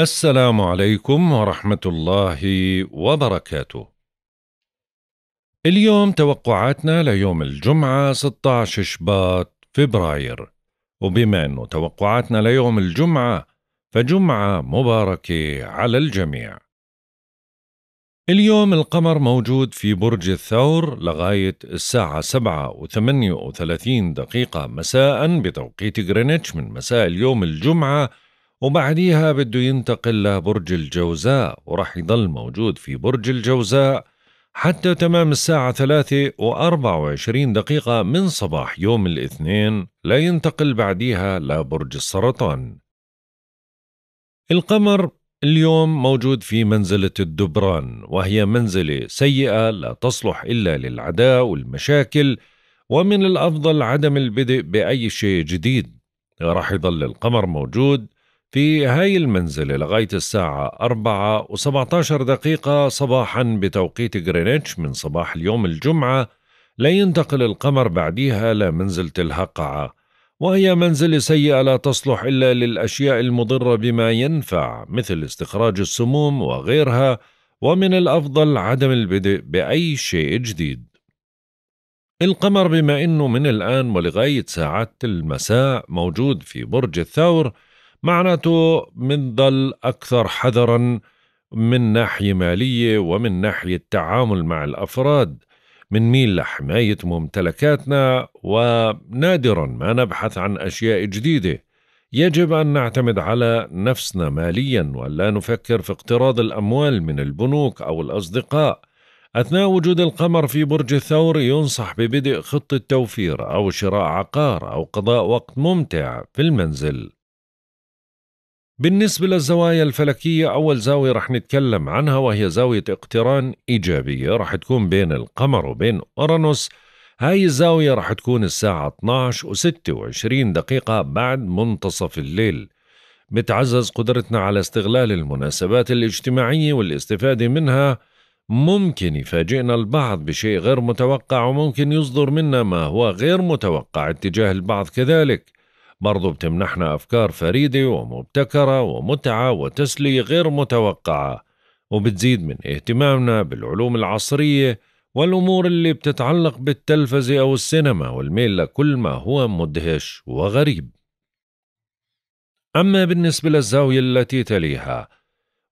السلام عليكم ورحمة الله وبركاته. اليوم توقعاتنا ليوم الجمعة 16 شباط فبراير، وبما أنه توقعاتنا ليوم الجمعة فجمعة مباركة على الجميع. اليوم القمر موجود في برج الثور لغاية الساعة 7 و38 دقيقة مساء بتوقيت غرينتش من مساء اليوم الجمعة وبعديها بده ينتقل لبرج الجوزاء ورح يضل موجود في برج الجوزاء حتى تمام الساعة ثلاثة وأربعة وعشرين دقيقة من صباح يوم الاثنين لا ينتقل بعديها لبرج السرطان القمر اليوم موجود في منزلة الدبران وهي منزلة سيئة لا تصلح إلا للعداء والمشاكل ومن الأفضل عدم البدء بأي شيء جديد راح يظل القمر موجود في هاي المنزلة لغاية الساعة 4 و17 دقيقة صباحا بتوقيت غرينتش من صباح اليوم الجمعة لينتقل القمر بعديها لمنزلة الهقعة وهي منزلة سيئة لا تصلح إلا للأشياء المضرة بما ينفع مثل استخراج السموم وغيرها ومن الأفضل عدم البدء بأي شيء جديد القمر بما أنه من الآن ولغاية ساعات المساء موجود في برج الثور معناته منضل أكثر حذرا من ناحية مالية ومن ناحية التعامل مع الأفراد منميل لحماية ممتلكاتنا ونادرا ما نبحث عن أشياء جديدة يجب أن نعتمد على نفسنا ماليا ولا نفكر في اقتراض الأموال من البنوك أو الأصدقاء أثناء وجود القمر في برج الثور ينصح ببدء خطة توفير أو شراء عقار أو قضاء وقت ممتع في المنزل بالنسبة للزوايا الفلكية أول زاوية رح نتكلم عنها وهي زاوية اقتران إيجابية رح تكون بين القمر وبين أورانوس هاي الزاوية رح تكون الساعة 12 و 26 دقيقة بعد منتصف الليل بتعزز قدرتنا على استغلال المناسبات الاجتماعية والاستفادة منها ممكن يفاجئنا البعض بشيء غير متوقع وممكن يصدر منا ما هو غير متوقع اتجاه البعض كذلك برضو بتمنحنا أفكار فريدة ومبتكرة ومتعة وتسلية غير متوقعة وبتزيد من اهتمامنا بالعلوم العصرية والأمور اللي بتتعلق بالتلفزة أو السينما والميل لكل ما هو مدهش وغريب أما بالنسبة للزاوية التي تليها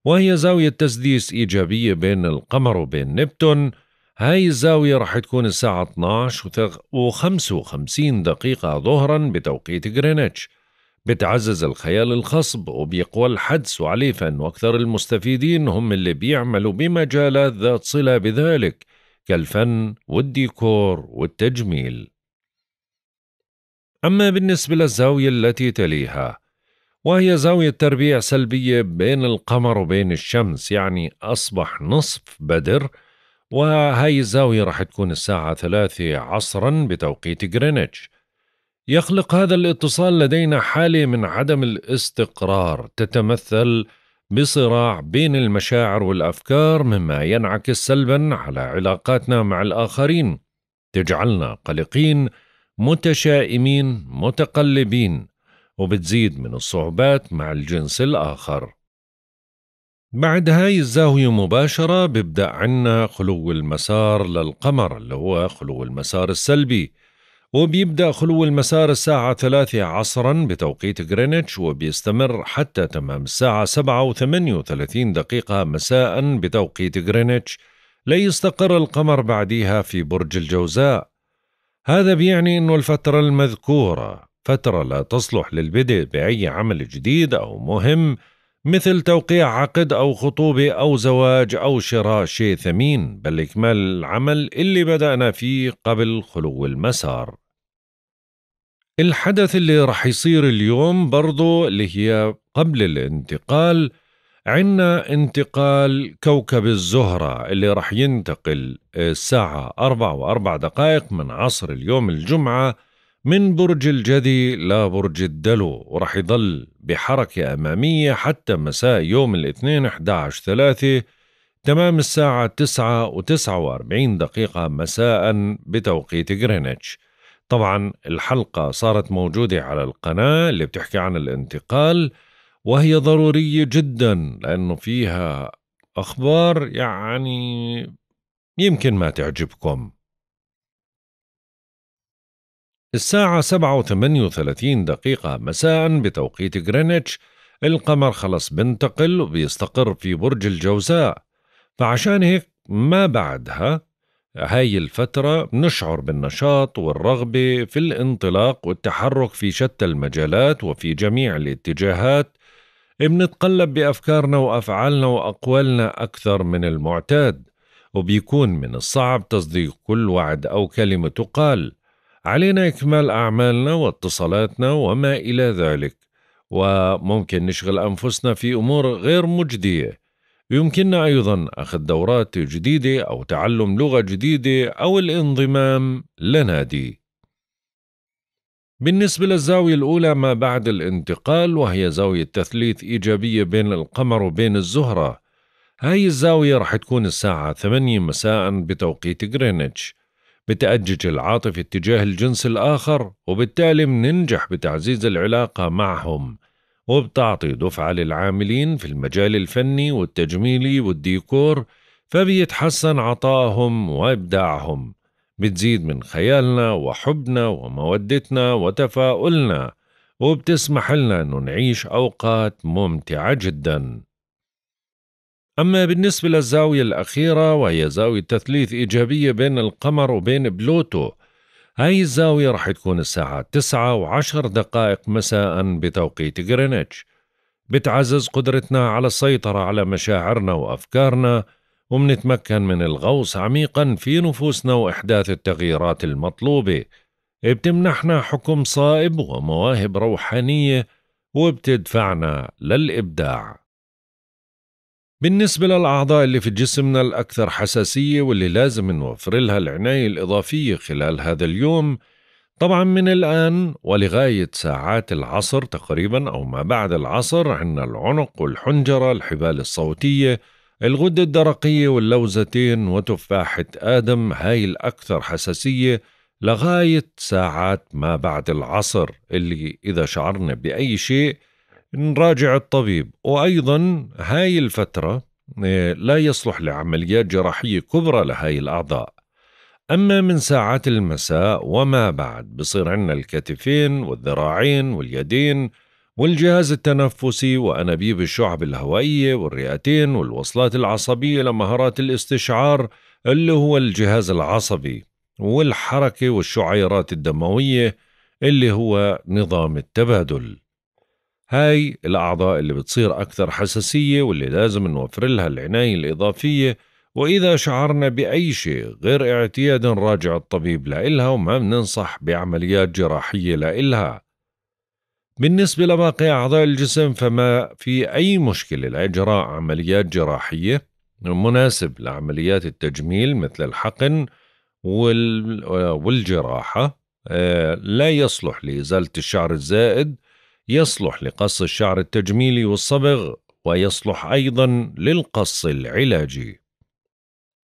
وهي زاوية تسديس إيجابية بين القمر وبين نبتون هاي الزاوية رح تكون الساعة 12 و55 دقيقة ظهرا بتوقيت غرينتش بتعزز الخيال الخصب وبيقوى الحدس وعليه فن وأكثر المستفيدين هم اللي بيعملوا بمجالات ذات صلة بذلك كالفن والديكور والتجميل أما بالنسبة للزاوية التي تليها وهي زاوية تربيع سلبية بين القمر وبين الشمس يعني أصبح نصف بدر وهاي الزاوية راح تكون الساعة ثلاثة عصرا بتوقيت غرينتش يخلق هذا الاتصال لدينا حالة من عدم الاستقرار تتمثل بصراع بين المشاعر والأفكار مما ينعكس سلبا على علاقاتنا مع الآخرين تجعلنا قلقين متشائمين متقلبين وبتزيد من الصعوبات مع الجنس الآخر بعد هاي الزاوية مباشرة بيبدأ عنا خلو المسار للقمر اللي هو خلو المسار السلبي وبيبدأ خلو المسار الساعة ثلاثة عصرا بتوقيت غرينتش وبيستمر حتى تمام الساعة سبعة وثمانية وثلاثين دقيقة مساء بتوقيت غرينتش ليستقر القمر بعديها في برج الجوزاء هذا بيعني أنه الفترة المذكورة فترة لا تصلح للبدء بأي عمل جديد أو مهم مثل توقيع عقد أو خطوبة أو زواج أو شراء شيء ثمين بل إكمال العمل اللي بدأنا فيه قبل خلو المسار الحدث اللي رح يصير اليوم برضو اللي هي قبل الانتقال عنا انتقال كوكب الزهرة اللي رح ينتقل الساعة أربع وأربع دقائق من عصر اليوم الجمعة من برج الجدي لبرج الدلو ورح يضل بحركة أمامية حتى مساء يوم الاثنين 11 3 تمام الساعة 9 و49 دقيقة مساء بتوقيت غرينتش طبعا الحلقة صارت موجودة على القناة اللي بتحكي عن الانتقال وهي ضرورية جدا لأنه فيها أخبار يعني يمكن ما تعجبكم الساعة 37 دقيقة مساء بتوقيت غرينتش القمر خلص بنتقل وبيستقر في برج الجوزاء فعشان هيك ما بعدها هاي الفترة بنشعر بالنشاط والرغبة في الانطلاق والتحرك في شتى المجالات وفي جميع الاتجاهات بنتقلب بأفكارنا وأفعالنا وأقوالنا أكثر من المعتاد وبيكون من الصعب تصديق كل وعد أو كلمة تقال علينا إكمال أعمالنا واتصالاتنا وما إلى ذلك وممكن نشغل أنفسنا في أمور غير مجدية يمكننا أيضا أخذ دورات جديدة أو تعلم لغة جديدة أو الانضمام لنادي بالنسبة للزاوية الأولى ما بعد الانتقال وهي زاوية تثليث إيجابية بين القمر وبين الزهرة هاي الزاوية رح تكون الساعة 8 مساء بتوقيت غرينتش بتأجج العاطفة اتجاه الجنس الآخر وبالتالي مننجح بتعزيز العلاقة معهم وبتعطي دفعة للعاملين في المجال الفني والتجميلي والديكور فبيتحسن عطاهم وإبداعهم بتزيد من خيالنا وحبنا ومودتنا وتفاؤلنا وبتسمح لنا أن نعيش أوقات ممتعة جداً أما بالنسبة للزاوية الأخيرة وهي زاوية تثليث إيجابية بين القمر وبين بلوتو هاي الزاوية رح تكون الساعة تسعة وعشر دقائق مساء بتوقيت غرينتش بتعزز قدرتنا على السيطرة على مشاعرنا وأفكارنا ومنتمكن من الغوص عميقا في نفوسنا وإحداث التغييرات المطلوبة بتمنحنا حكم صائب ومواهب روحانية وبتدفعنا للإبداع بالنسبة للأعضاء اللي في جسمنا الأكثر حساسية واللي لازم نوفر لها العناية الإضافية خلال هذا اليوم طبعا من الآن ولغاية ساعات العصر تقريبا أو ما بعد العصر عندنا العنق والحنجرة الحبال الصوتية الغدة الدرقية واللوزتين وتفاحة آدم هاي الأكثر حساسية لغاية ساعات ما بعد العصر اللي إذا شعرنا بأي شيء نراجع الطبيب وأيضا هاي الفترة إيه، لا يصلح لعمليات جراحية كبرى لهاي الأعضاء أما من ساعات المساء وما بعد بصير عندنا الكتفين والذراعين واليدين والجهاز التنفسي وأنابيب الشعب الهوائية والرئتين والوصلات العصبية لمهارات الاستشعار اللي هو الجهاز العصبي والحركة والشعيرات الدموية اللي هو نظام التبادل هاي الأعضاء اللي بتصير أكثر حساسية واللي لازم نوفر لها العناية الإضافية وإذا شعرنا بأي شيء غير اعتياد راجع الطبيب لإلها وما بننصح بعمليات جراحية لإلها بالنسبة لباقي أعضاء الجسم فما في أي مشكلة لإجراء عمليات جراحية مناسب لعمليات التجميل مثل الحقن والجراحة آه، لا يصلح لإزالة الشعر الزائد يصلح لقص الشعر التجميلي والصبغ ويصلح أيضا للقص العلاجي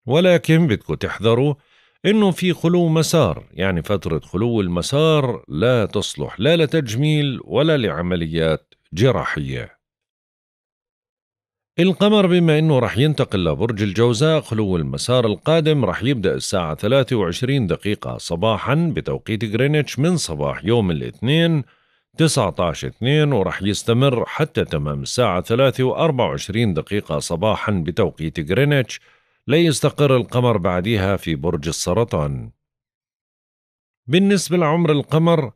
ولكن بدكم تحذروا انه في خلو مسار يعني فترة خلو المسار لا تصلح لا لتجميل ولا لعمليات جراحية القمر بما انه رح ينتقل لبرج الجوزاء خلو المسار القادم رح يبدأ الساعة 23 دقيقة صباحا بتوقيت غرينتش من صباح يوم الاثنين 19 2 وراح يستمر حتى تمام الساعة 3 و24 دقيقة صباحا بتوقيت غرينتش ليستقر القمر بعدها في برج السرطان بالنسبة لعمر القمر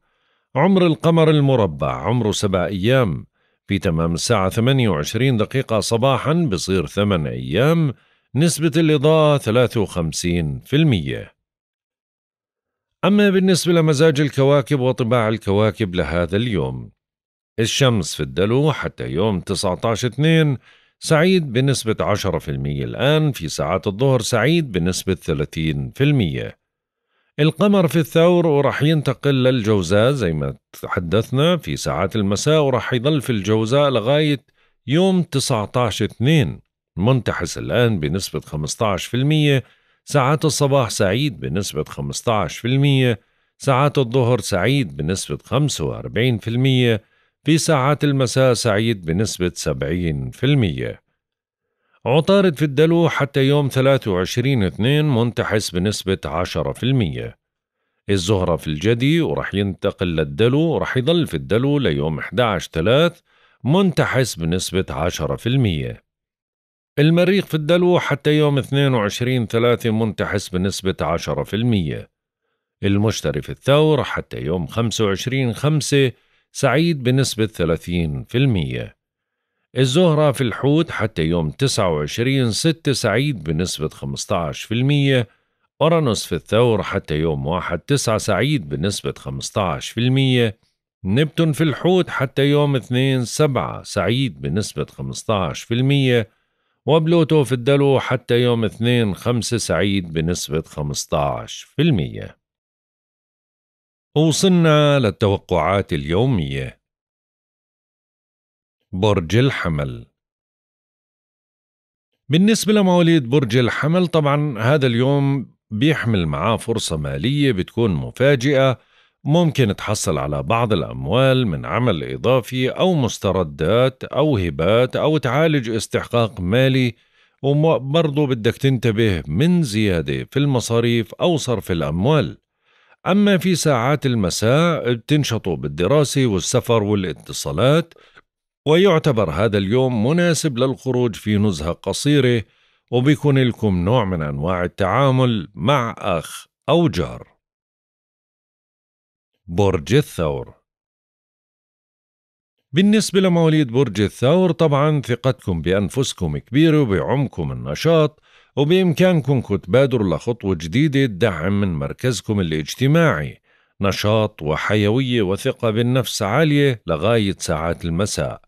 عمر القمر المربع عمره 7 أيام في تمام الساعة 28 دقيقة صباحا بصير 8 أيام نسبة الإضاءة 53% أما بالنسبة لمزاج الكواكب وطباع الكواكب لهذا اليوم الشمس في الدلو حتى يوم 19/2 سعيد بنسبة 10% الآن في ساعات الظهر سعيد بنسبة 30% القمر في الثور ورح ينتقل للجوزاء زي ما تحدثنا في ساعات المساء ورح يظل في الجوزاء لغاية يوم 19/2 منتحس الآن بنسبة 15% ساعات الصباح سعيد بنسبة 15% ساعات الظهر سعيد بنسبة 45% في ساعات المساء سعيد بنسبة 70% عطارد في الدلو حتى يوم 23 2 منتحس بنسبة 10% الزهرة في الجدي ورح ينتقل للدلو ورح يظل في الدلو ليوم 11 3 منتحس بنسبة 10% المريخ في الدلو حتى يوم 22 ثلاثة منتحس بنسبة 10% المشتري في الثور حتى يوم 25 خمسة سعيد بنسبة 30% الزهرة في الحوت حتى يوم 29 ستة سعيد بنسبة 15% أورانوس في الثور حتى يوم 1 9 سعيد بنسبة 15% نبتون في الحوت حتى يوم 2 7 سعيد بنسبة 15% وبلوتو في الدلو حتى يوم اثنين خمسة سعيد بنسبة 15% وصلنا للتوقعات اليومية برج الحمل بالنسبة لمواليد برج الحمل طبعا هذا اليوم بيحمل معاه فرصة مالية بتكون مفاجئة ممكن تحصل على بعض الأموال من عمل إضافي أو مستردات أو هبات أو تعالج استحقاق مالي وبرضه بدك تنتبه من زيادة في المصاريف أو صرف الأموال أما في ساعات المساء بتنشطوا بالدراسة والسفر والاتصالات ويعتبر هذا اليوم مناسب للخروج في نزهة قصيرة وبيكون لكم نوع من أنواع التعامل مع أخ أو جار برج الثور بالنسبة لمواليد برج الثور طبعا ثقتكم بأنفسكم كبيرة وبعمكم النشاط وبإمكانكم تبادروا لخطوة جديدة تدعم من مركزكم الاجتماعي نشاط وحيوية وثقة بالنفس عالية لغاية ساعات المساء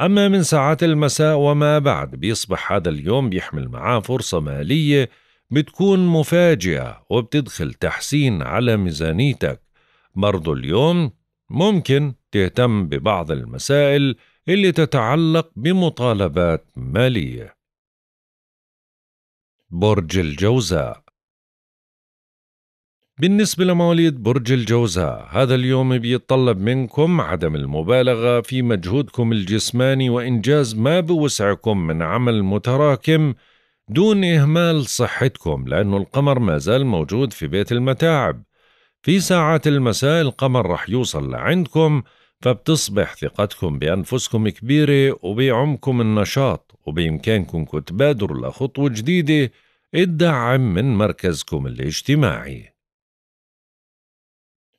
أما من ساعات المساء وما بعد بيصبح هذا اليوم بيحمل معاه فرصة مالية بتكون مفاجئة وبتدخل تحسين على ميزانيتك برضو اليوم ممكن تهتم ببعض المسائل اللي تتعلق بمطالبات مالية برج الجوزاء بالنسبة لمواليد برج الجوزاء هذا اليوم بيتطلب منكم عدم المبالغة في مجهودكم الجسماني وإنجاز ما بوسعكم من عمل متراكم دون إهمال صحتكم لأنه القمر ما زال موجود في بيت المتاعب في ساعات المساء القمر رح يوصل لعندكم فبتصبح ثقتكم بأنفسكم كبيرة وبيعمكم النشاط وبإمكانكم تبادروا لخطوة جديدة الدعم من مركزكم الاجتماعي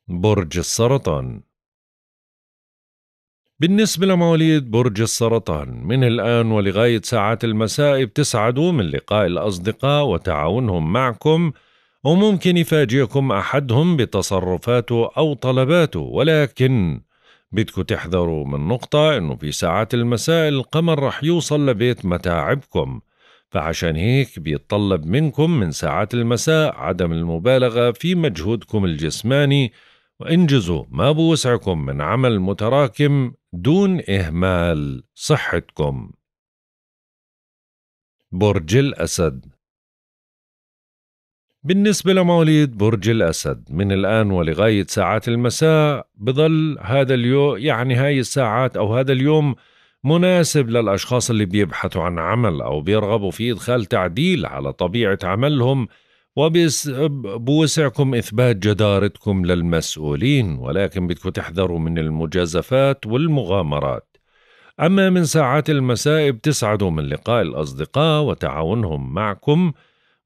برج السرطان بالنسبة لمواليد برج السرطان من الآن ولغاية ساعات المساء بتسعدوا من لقاء الأصدقاء وتعاونهم معكم وممكن يفاجئكم أحدهم بتصرفاته أو طلباته ولكن بدكوا تحذروا من نقطة إنه في ساعات المساء القمر رح يوصل لبيت متاعبكم فعشان هيك بيتطلب منكم من ساعات المساء عدم المبالغة في مجهودكم الجسماني وانجزوا ما بوسعكم من عمل متراكم دون إهمال صحتكم برج الأسد بالنسبة لمواليد برج الأسد من الآن ولغاية ساعات المساء بظل هذا اليوم يعني هاي الساعات أو هذا اليوم مناسب للأشخاص اللي بيبحثوا عن عمل أو بيرغبوا في إدخال تعديل على طبيعة عملهم وبوسعكم إثبات جدارتكم للمسؤولين ولكن بدكم تحذروا من المجازفات والمغامرات أما من ساعات المساء بتسعدوا من لقاء الأصدقاء وتعاونهم معكم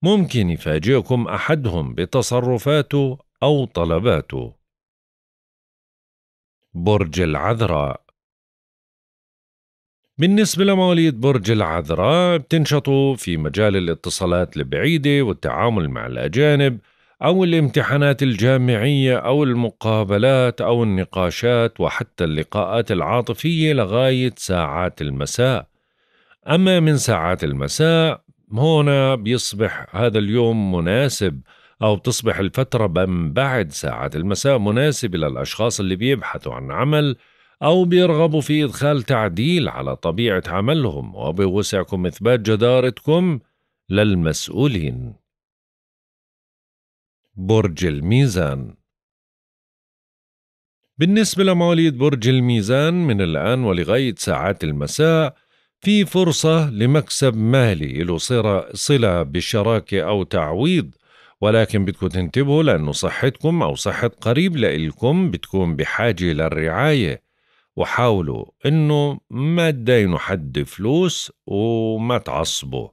ممكن يفاجئكم أحدهم بتصرفاته أو طلباته برج العذراء بالنسبة لمواليد برج العذراء بتنشطوا في مجال الاتصالات البعيدة والتعامل مع الأجانب أو الامتحانات الجامعية أو المقابلات أو النقاشات وحتى اللقاءات العاطفية لغاية ساعات المساء أما من ساعات المساء هنا بيصبح هذا اليوم مناسب أو بتصبح الفترة من بعد ساعات المساء مناسبة للأشخاص اللي بيبحثوا عن عمل أو بيرغبوا في إدخال تعديل على طبيعة عملهم وبوسعكم إثبات جدارتكم للمسؤولين. برج الميزان بالنسبة لمواليد برج الميزان من الآن ولغاية ساعات المساء في فرصة لمكسب مالي له صلة بالشراكة أو تعويض ولكن بدكم تنتبهوا لأنه صحتكم أو صحة قريب لإلكم بتكون بحاجة للرعاية وحاولوا إنه ما تدينوا حد فلوس وما تعصبوا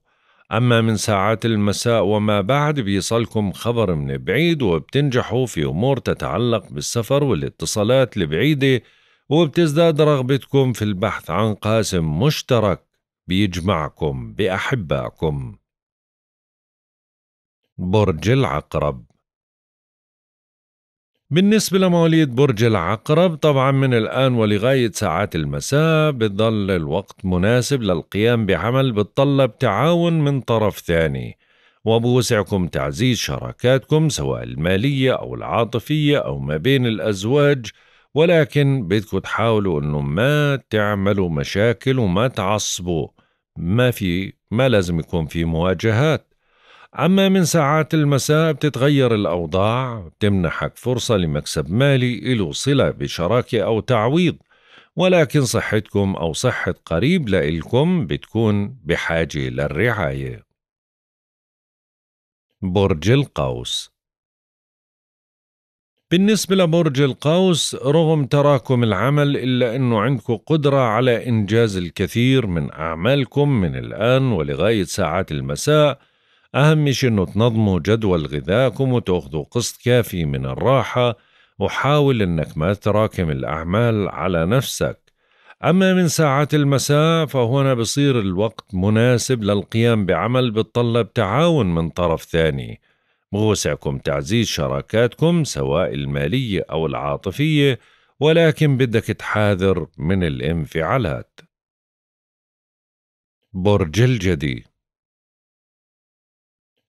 أما من ساعات المساء وما بعد بيصلكم خبر من بعيد وبتنجحوا في أمور تتعلق بالسفر والاتصالات البعيدة وبتزداد رغبتكم في البحث عن قاسم مشترك بيجمعكم بأحبائكم برج العقرب بالنسبة لمواليد برج العقرب طبعا من الآن ولغاية ساعات المساء بضل الوقت مناسب للقيام بعمل بتطلب تعاون من طرف ثاني وبوسعكم تعزيز شراكاتكم سواء المالية أو العاطفية أو ما بين الأزواج ولكن بدكم تحاولوا انه ما تعملوا مشاكل وما تعصبوا ما في ما لازم يكون في مواجهات أما من ساعات المساء بتتغير الأوضاع بتمنحك فرصة لمكسب مالي له صلة بشراكة أو تعويض ولكن صحتكم أو صحة قريب لإلكم بتكون بحاجة للرعاية برج القوس بالنسبة لبرج القوس رغم تراكم العمل إلا أنه عندكم قدرة على إنجاز الكثير من أعمالكم من الآن ولغاية ساعات المساء أهم شيء أنه تنظموا جدول غذائكم وتأخذوا قسط كافي من الراحة وحاول أنك ما تراكم الأعمال على نفسك أما من ساعات المساء فهنا بصير الوقت مناسب للقيام بعمل بتطلب تعاون من طرف ثاني بوسعكم تعزيز شراكاتكم سواء المالية أو العاطفية ولكن بدك تحاذر من الانفعالات برج الجدي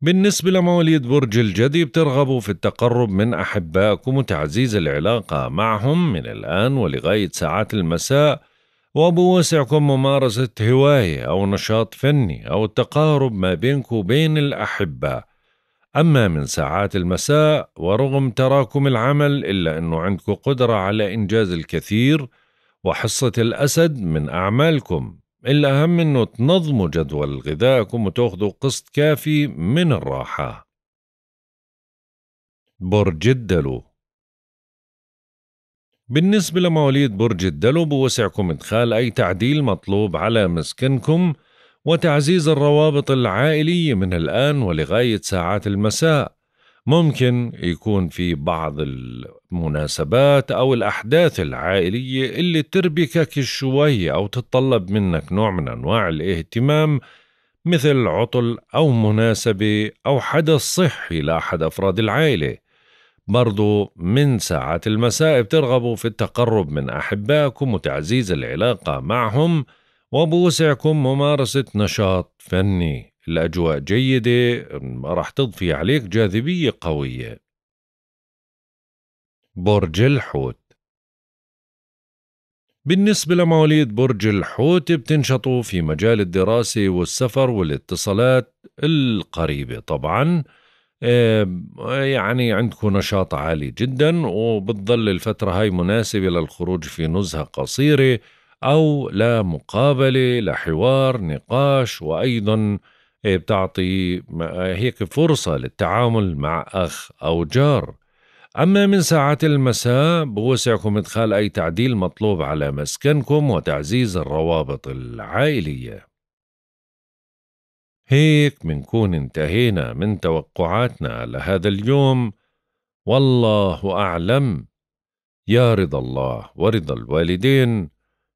بالنسبة لمواليد برج الجدي بترغبوا في التقرب من أحبائكم وتعزيز العلاقة معهم من الآن ولغاية ساعات المساء وبوسعكم ممارسة هواية أو نشاط فني أو التقارب ما بينك وبين الأحباء أما من ساعات المساء ورغم تراكم العمل إلا أنه عندك قدرة على إنجاز الكثير وحصة الأسد من أعمالكم الأهم أنه تنظموا جدول غذائكم وتاخذوا قسط كافي من الراحة برج الدلو بالنسبة لمواليد برج الدلو بوسعكم إدخال أي تعديل مطلوب على مسكنكم وتعزيز الروابط العائلية من الآن ولغاية ساعات المساء ممكن يكون في بعض المناسبات أو الأحداث العائلية اللي تربكك شوي أو تتطلب منك نوع من أنواع الاهتمام مثل عطل أو مناسبة أو حدث صحي لأحد أفراد العائلة برضو من ساعات المساء بترغبوا في التقرب من أحبائكم وتعزيز العلاقة معهم وبوسعكم ممارسة نشاط فني الأجواء جيدة راح تضفي عليك جاذبية قوية برج الحوت بالنسبة لمواليد برج الحوت بتنشطوا في مجال الدراسة والسفر والاتصالات القريبة طبعا يعني عندكم نشاط عالي جدا وبتظل الفترة هاي مناسبة للخروج في نزهة قصيرة أو لا مقابلة لا حوار نقاش وأيضا آه، بتعطي آه، هيك فرصة للتعامل مع أخ أو جار أما من ساعات المساء بوسعكم إدخال أي تعديل مطلوب على مسكنكم وتعزيز الروابط العائلية هيك منكون انتهينا من توقعاتنا لهذا اليوم والله أعلم يا رضا الله ورضا الوالدين